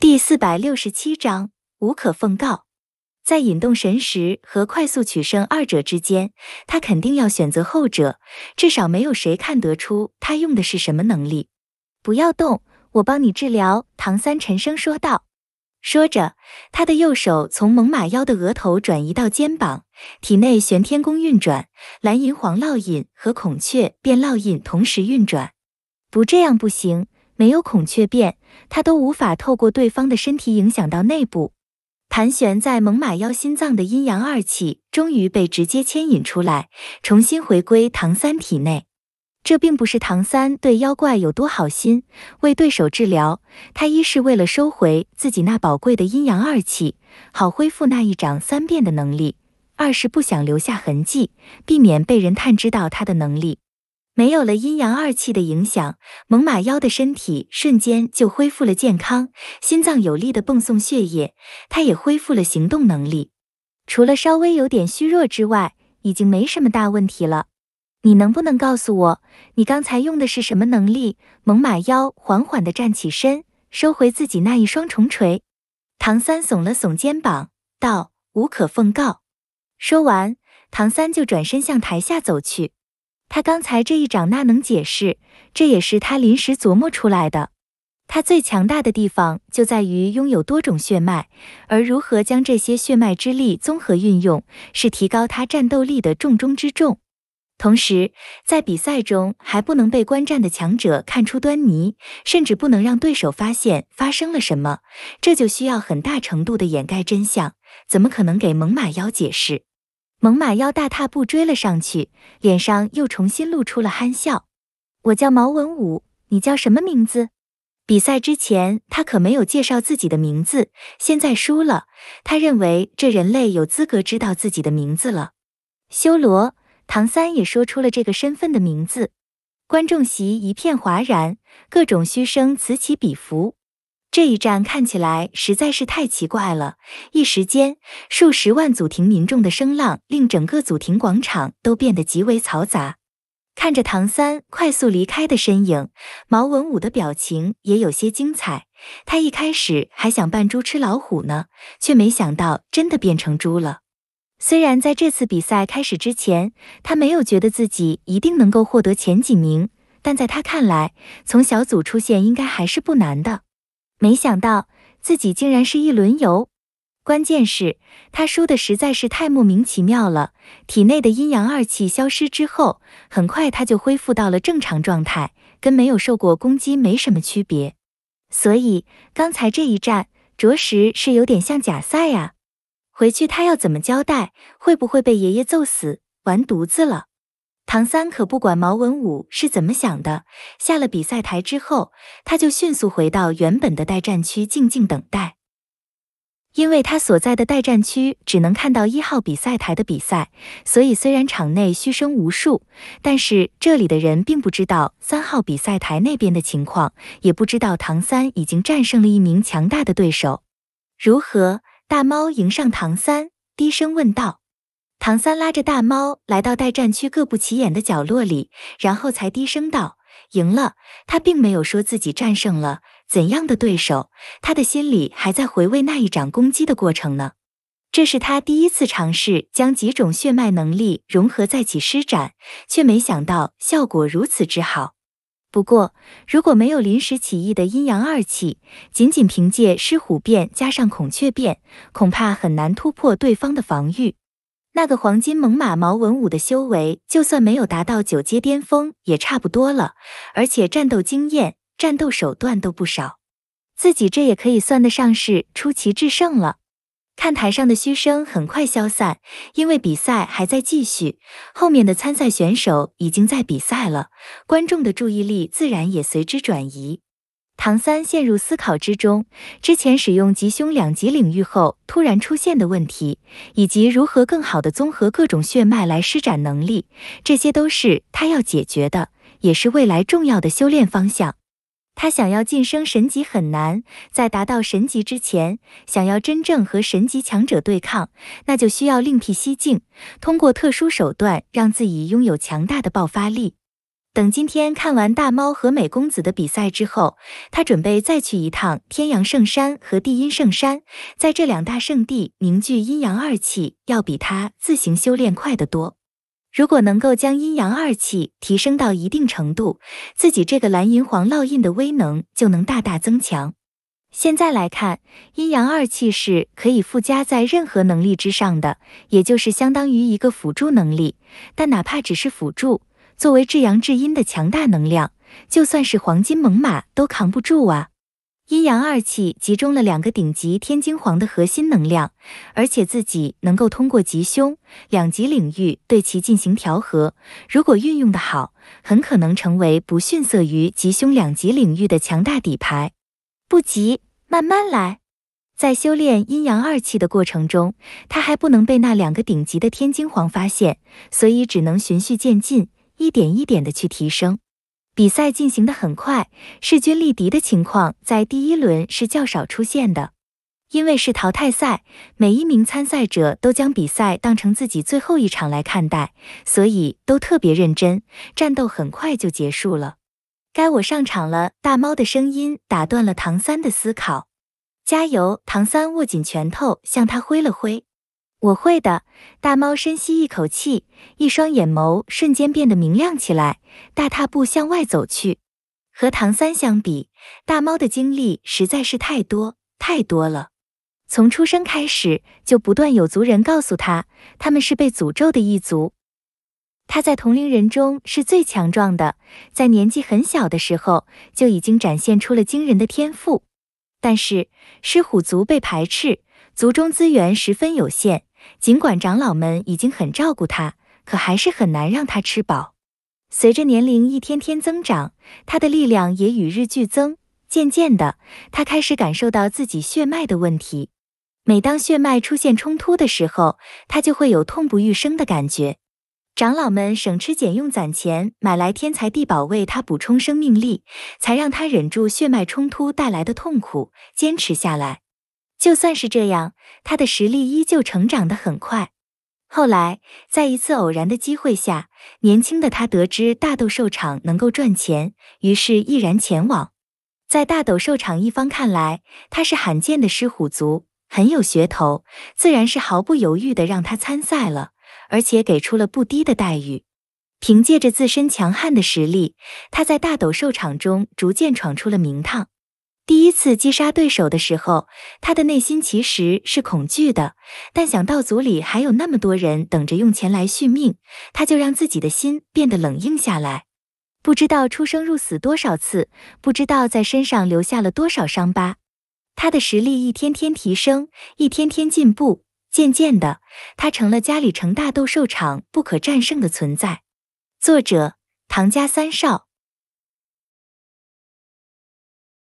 第四百六十七章无可奉告。在引动神识和快速取胜二者之间，他肯定要选择后者。至少没有谁看得出他用的是什么能力。不要动，我帮你治疗。”唐三沉声说道。说着，他的右手从猛犸妖的额头转移到肩膀，体内玄天功运转，蓝银皇烙印和孔雀变烙印同时运转。不这样不行。没有孔雀变，他都无法透过对方的身体影响到内部。盘旋在猛犸妖心脏的阴阳二气，终于被直接牵引出来，重新回归唐三体内。这并不是唐三对妖怪有多好心为对手治疗，他一是为了收回自己那宝贵的阴阳二气，好恢复那一掌三变的能力；二是不想留下痕迹，避免被人探知到他的能力。没有了阴阳二气的影响，猛犸妖的身体瞬间就恢复了健康，心脏有力的泵送血液，它也恢复了行动能力。除了稍微有点虚弱之外，已经没什么大问题了。你能不能告诉我，你刚才用的是什么能力？猛犸妖缓缓地站起身，收回自己那一双重锤。唐三耸了耸肩膀，道：“无可奉告。”说完，唐三就转身向台下走去。他刚才这一掌，那能解释？这也是他临时琢磨出来的。他最强大的地方就在于拥有多种血脉，而如何将这些血脉之力综合运用，是提高他战斗力的重中之重。同时，在比赛中还不能被观战的强者看出端倪，甚至不能让对手发现发生了什么，这就需要很大程度的掩盖真相。怎么可能给猛犸妖解释？猛犸腰大踏步追了上去，脸上又重新露出了憨笑。我叫毛文武，你叫什么名字？比赛之前他可没有介绍自己的名字，现在输了，他认为这人类有资格知道自己的名字了。修罗唐三也说出了这个身份的名字，观众席一片哗然，各种嘘声此起彼伏。这一战看起来实在是太奇怪了，一时间数十万祖庭民众的声浪令整个祖庭广场都变得极为嘈杂。看着唐三快速离开的身影，毛文武的表情也有些精彩。他一开始还想扮猪吃老虎呢，却没想到真的变成猪了。虽然在这次比赛开始之前，他没有觉得自己一定能够获得前几名，但在他看来，从小组出线应该还是不难的。没想到自己竟然是一轮游，关键是他输的实在是太莫名其妙了。体内的阴阳二气消失之后，很快他就恢复到了正常状态，跟没有受过攻击没什么区别。所以刚才这一战，着实是有点像假赛啊！回去他要怎么交代？会不会被爷爷揍死？完犊子了！唐三可不管毛文武是怎么想的，下了比赛台之后，他就迅速回到原本的待战区，静静等待。因为他所在的待战区只能看到一号比赛台的比赛，所以虽然场内嘘声无数，但是这里的人并不知道三号比赛台那边的情况，也不知道唐三已经战胜了一名强大的对手。如何？大猫迎上唐三，低声问道。唐三拉着大猫来到待战区各不起眼的角落里，然后才低声道：“赢了。”他并没有说自己战胜了怎样的对手，他的心里还在回味那一掌攻击的过程呢。这是他第一次尝试将几种血脉能力融合在一起施展，却没想到效果如此之好。不过，如果没有临时起意的阴阳二气，仅仅凭借狮虎变加上孔雀变，恐怕很难突破对方的防御。那个黄金猛犸毛文武的修为，就算没有达到九阶巅峰，也差不多了。而且战斗经验、战斗手段都不少，自己这也可以算得上是出奇制胜了。看台上的嘘声很快消散，因为比赛还在继续，后面的参赛选手已经在比赛了，观众的注意力自然也随之转移。唐三陷入思考之中，之前使用吉凶两极领域后突然出现的问题，以及如何更好的综合各种血脉来施展能力，这些都是他要解决的，也是未来重要的修炼方向。他想要晋升神级很难，在达到神级之前，想要真正和神级强者对抗，那就需要另辟蹊径，通过特殊手段让自己拥有强大的爆发力。等今天看完大猫和美公子的比赛之后，他准备再去一趟天阳圣山和地阴圣山，在这两大圣地凝聚阴阳二气，要比他自行修炼快得多。如果能够将阴阳二气提升到一定程度，自己这个蓝银皇烙印的威能就能大大增强。现在来看，阴阳二气是可以附加在任何能力之上的，也就是相当于一个辅助能力。但哪怕只是辅助。作为至阳至阴的强大能量，就算是黄金猛犸都扛不住啊！阴阳二气集中了两个顶级天精黄的核心能量，而且自己能够通过吉凶两极领域对其进行调和。如果运用的好，很可能成为不逊色于吉凶两极领域的强大底牌。不急，慢慢来。在修炼阴阳二气的过程中，他还不能被那两个顶级的天精黄发现，所以只能循序渐进。一点一点的去提升。比赛进行的很快，势均力敌的情况在第一轮是较少出现的，因为是淘汰赛，每一名参赛者都将比赛当成自己最后一场来看待，所以都特别认真。战斗很快就结束了，该我上场了。大猫的声音打断了唐三的思考。加油！唐三握紧拳头，向他挥了挥。我会的，大猫深吸一口气，一双眼眸瞬间变得明亮起来，大踏步向外走去。和唐三相比，大猫的经历实在是太多太多了。从出生开始，就不断有族人告诉他，他们是被诅咒的一族。他在同龄人中是最强壮的，在年纪很小的时候就已经展现出了惊人的天赋。但是狮虎族被排斥，族中资源十分有限。尽管长老们已经很照顾他，可还是很难让他吃饱。随着年龄一天天增长，他的力量也与日俱增。渐渐的，他开始感受到自己血脉的问题。每当血脉出现冲突的时候，他就会有痛不欲生的感觉。长老们省吃俭用，攒钱买来天材地宝为他补充生命力，才让他忍住血脉冲突带来的痛苦，坚持下来。就算是这样，他的实力依旧成长的很快。后来，在一次偶然的机会下，年轻的他得知大斗兽场能够赚钱，于是毅然前往。在大斗兽场一方看来，他是罕见的狮虎族，很有噱头，自然是毫不犹豫的让他参赛了，而且给出了不低的待遇。凭借着自身强悍的实力，他在大斗兽场中逐渐闯出了名堂。第一次击杀对手的时候，他的内心其实是恐惧的，但想到组里还有那么多人等着用钱来续命，他就让自己的心变得冷硬下来。不知道出生入死多少次，不知道在身上留下了多少伤疤，他的实力一天天提升，一天天进步，渐渐的，他成了家里成大斗兽场不可战胜的存在。作者：唐家三少。